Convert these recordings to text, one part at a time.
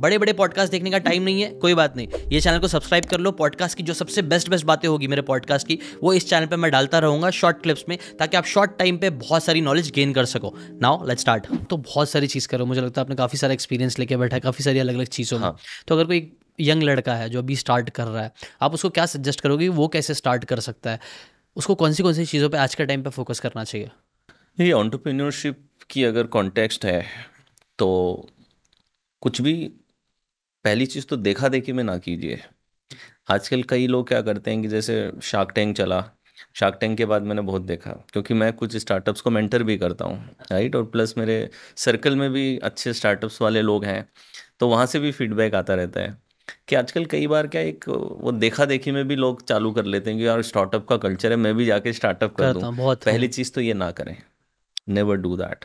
बड़े बड़े पॉडकास्ट देखने का टाइम नहीं है कोई बात नहीं ये चैनल को सब्सक्राइब कर लो पॉडकास्ट की जो सबसे बेस्ट बेस्ट बातें होगी मेरे पॉडकास्ट की वो इस चैनल पर मैं डालता रहूँगा शॉर्ट क्लिप्स में ताकि आप शॉर्ट टाइम पर बहुत सारी नॉलेज गेन कर सको नाउ लेट स्टार्ट तो बहुत सारी चीज़ करो मुझे लगता है आपने काफ़ी सारा एक्सपीरियंस लेके बैठा है काफ़ी सारी अलग अलग चीज़ों में हाँ। तो अगर कोई यंग लड़का है जो अभी स्टार्ट कर रहा है आप उसको क्या सजेस्ट करोगे वो कैसे स्टार्ट कर सकता है उसको कौन सी कौन सी चीज़ों पर आज के टाइम पर फोकस करना चाहिए ये ऑन्टरप्रेन्योरशिप की अगर कॉन्टेक्स्ट है तो कुछ भी पहली चीज़ तो देखा देखी में ना कीजिए आजकल कई लोग क्या करते हैं कि जैसे शार्क टैंक चला शार्क टैंक के बाद मैंने बहुत देखा क्योंकि मैं कुछ स्टार्टअप्स को मेंटर भी करता हूँ राइट और प्लस मेरे सर्कल में भी अच्छे स्टार्टअप्स वाले लोग हैं तो वहाँ से भी फीडबैक आता रहता है कि आजकल कई बार क्या एक वो देखा देखी में भी लोग चालू कर लेते हैं कि यार स्टार्टअप का कल्चर है मैं भी जाके स्टार्टअप कर दूँ पहली चीज़ तो ये ना करें नेवर डू दैट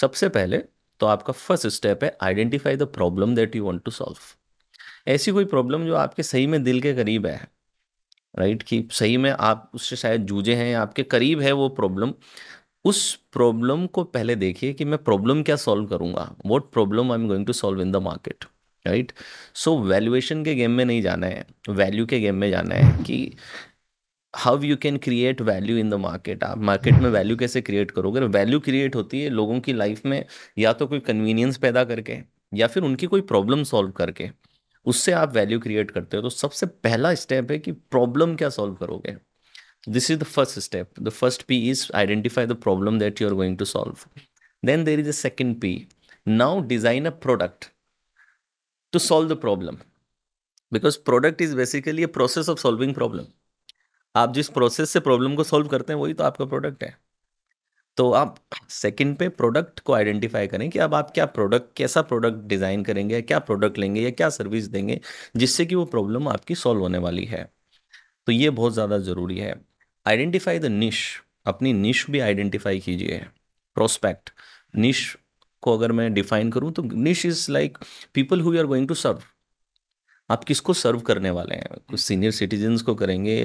सबसे पहले तो आपका फर्स्ट स्टेप है identify the problem that you want to solve ऐसी कोई प्रॉब्लम जो आपके सही में दिल के करीब है राइट right? कि सही में आप उससे शायद जूझे हैं आपके करीब है वो प्रॉब्लम उस प्रॉब्लम को पहले देखिए कि मैं प्रॉब्लम क्या सॉल्व करूंगा what problem I am going to solve in the market right so valuation के गेम में नहीं जाना है वैल्यू के गेम में जाना है कि how you can create value in the market आप मार्केट में वैल्यू कैसे क्रिएट करोगे वैल्यू क्रिएट होती है लोगों की लाइफ में या तो कोई कन्वीनियंस पैदा करके या फिर उनकी कोई प्रॉब्लम सॉल्व करके उससे आप वैल्यू क्रिएट करते हो तो सबसे पहला स्टेप है कि प्रॉब्लम क्या सॉल्व करोगे this is the first step the first P is identify the problem that you are going to solve then there is a second P now design a product to solve the problem because product is basically a process of solving problem आप जिस process से problem को solve करते हैं वही तो आपका product है तो आप सेकंड पे प्रोडक्ट को आइडेंटिफाई करें कि अब आप क्या प्रोडक्ट कैसा प्रोडक्ट डिज़ाइन करेंगे या क्या प्रोडक्ट लेंगे या क्या सर्विस देंगे जिससे कि वो प्रॉब्लम आपकी सॉल्व होने वाली है तो ये बहुत ज़्यादा ज़रूरी है आइडेंटिफाई द निश अपनी निश भी आइडेंटिफाई कीजिए प्रोस्पेक्ट निश को अगर मैं डिफाइन करूँ तो niche is like people who are going to serve आप किसको सर्व करने वाले हैं कुछ सीनियर सिटीजन्स को करेंगे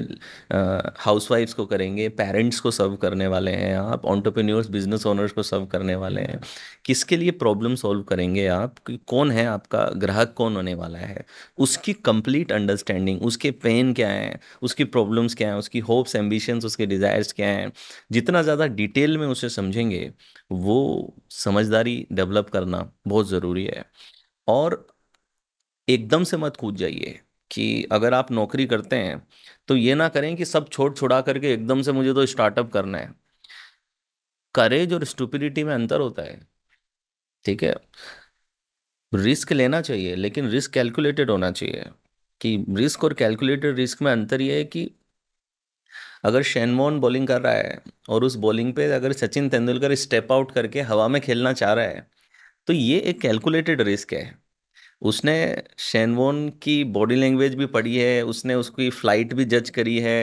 हाउस वाइफ्स को करेंगे पेरेंट्स को सर्व करने वाले हैं आप ऑन्टरप्रेन्योर्स बिजनेस ओनर्स को सर्व करने वाले हैं किसके लिए प्रॉब्लम सॉल्व करेंगे आप कौन है आपका ग्राहक कौन होने वाला है उसकी कंप्लीट अंडरस्टैंडिंग उसके पेन क्या हैं उसकी प्रॉब्लम्स क्या हैं उसकी होप्स एम्बिशंस उसके डिज़ायर्स क्या हैं जितना ज़्यादा डिटेल में उसे समझेंगे वो समझदारी डेवलप करना बहुत ज़रूरी है और एकदम से मत कूद जाइए कि अगर आप नौकरी करते हैं तो ये ना करें कि सब छोड़ छुड़ा करके एकदम से मुझे तो स्टार्टअप करना है करेज और स्टूपिडिटी में अंतर होता है ठीक है रिस्क लेना चाहिए लेकिन रिस्क कैलकुलेटेड होना चाहिए कि रिस्क और कैलकुलेटेड रिस्क में अंतर यह है कि अगर शेनमोन बॉलिंग कर रहा है और उस बॉलिंग पे अगर सचिन तेंदुलकर स्टेप आउट करके हवा में खेलना चाह रहा है तो ये एक कैलकुलेटेड रिस्क है उसने शेनवोन की बॉडी लैंग्वेज भी पढ़ी है उसने उसकी फ्लाइट भी जज करी है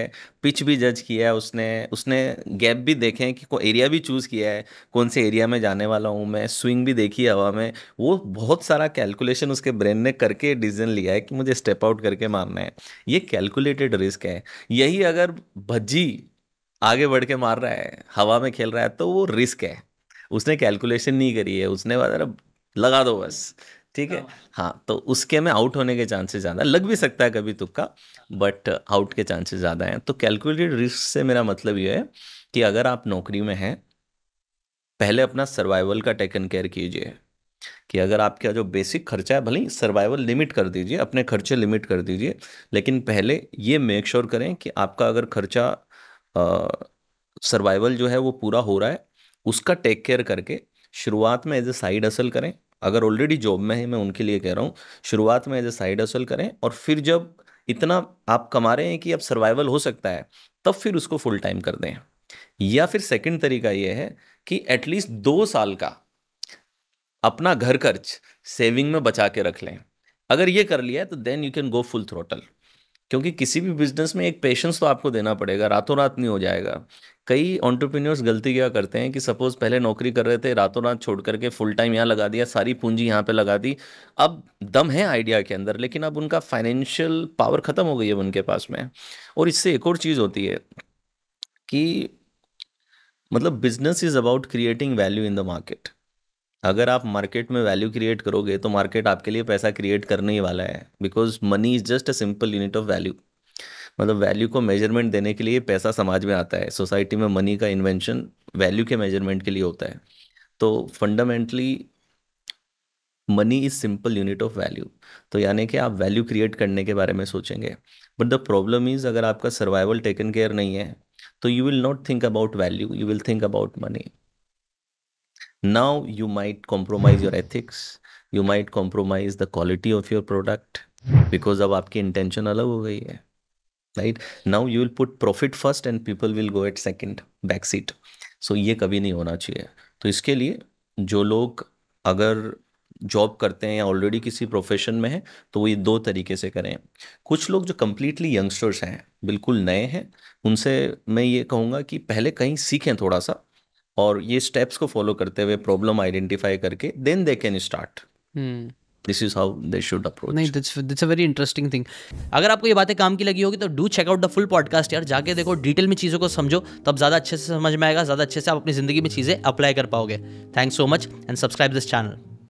पिच भी जज किया है उसने उसने गैप भी देखे हैं कि कोई एरिया भी चूज़ किया है कौन से एरिया में जाने वाला हूँ मैं स्विंग भी देखी हवा में वो बहुत सारा कैलकुलेशन उसके ब्रेन ने करके डिसीजन लिया है कि मुझे स्टेप आउट करके मारना है ये कैलकुलेटेड रिस्क है यही अगर भज्जी आगे बढ़ के मार रहा है हवा में खेल रहा है तो वो रिस्क है उसने कैलकुलेशन नहीं करी है उसने मतलब लगा दो बस ठीक है हाँ।, हाँ तो उसके में आउट होने के चांसेस ज़्यादा लग भी सकता है कभी तुक्का बट आउट के चांसेस ज़्यादा हैं तो कैलकुलेटेड रिस्क से मेरा मतलब ये है कि अगर आप नौकरी में हैं पहले अपना सर्वाइवल का टेकन केयर कीजिए कि अगर आपका जो बेसिक खर्चा है भले ही सर्वाइवल लिमिट कर दीजिए अपने खर्चे लिमिट कर दीजिए लेकिन पहले ये मेक श्योर sure करें कि आपका अगर खर्चा सर्वाइवल जो है वो पूरा हो रहा है उसका टेक केयर करके शुरुआत में एज ए साइड असल करें अगर ऑलरेडी जॉब में है मैं उनके लिए कह रहा हूँ शुरुआत में एज ए साइड असल करें और फिर जब इतना आप कमा रहे हैं कि अब सर्वाइवल हो सकता है तब फिर उसको फुल टाइम कर दें या फिर सेकंड तरीका ये है कि एटलीस्ट दो साल का अपना घर खर्च सेविंग में बचा के रख लें अगर ये कर लिया है तो then you can go full throttle क्योंकि किसी भी बिजनेस में एक पेशेंस तो आपको देना पड़ेगा रातों रात नहीं हो जाएगा कई ऑन्टरप्रीनियर्स गलती क्या करते हैं कि सपोज पहले नौकरी कर रहे थे रातों रात छोड़ करके फुल टाइम यहाँ लगा दिया सारी पूंजी यहाँ पे लगा दी अब दम है आइडिया के अंदर लेकिन अब उनका फाइनेंशियल पावर ख़त्म हो गई है उनके पास में और इससे एक और चीज़ होती है कि मतलब business is about creating value in the market अगर आप मार्केट में वैल्यू क्रिएट करोगे तो मार्केट आपके लिए पैसा क्रिएट करने ही वाला है because money is just a simple unit of value मतलब वैल्यू को मेजरमेंट देने के लिए पैसा समाज में आता है सोसाइटी में मनी का इन्वेंशन वैल्यू के मेजरमेंट के लिए होता है तो fundamentally money is simple unit of value तो यानी कि आप वैल्यू क्रिएट करने के बारे में सोचेंगे बट द प्रॉब्लम इज़ अगर आपका सर्वाइवल टेकन केयर नहीं है तो you will not think about value you will think about money now you might compromise your ethics you might compromise the quality of your product because ab aapki intention alag ho gayi hai right now you will put profit first and people will go at second back seat so ye kabhi nahi hona chahiye to iske liye jo log agar job करते हैं या already किसी profession में है तो वो ये दो तरीके से करें कुछ लोग जो कम्प्लीटली यंगस्टर्स हैं बिल्कुल नए हैं उनसे मैं ये कहूँगा कि पहले कहीं सीखें थोड़ा सा और ये स्टेप्स को फॉलो करते हुए प्रॉब्लम आइडेंटिफाई करके then they can start this is how they should approach नहीं that's that's a very interesting thing अगर आपको ये बातें काम की लगी होगी तो do check out the full podcast यार जाके देखो डिटेल में चीज़ों को समझो तब ज़्यादा अच्छे से समझ में आएगा ज़्यादा अच्छे से आप अपनी ज़िंदगी में चीज़ें अप्लाई कर पाओगे thank so much and subscribe this channel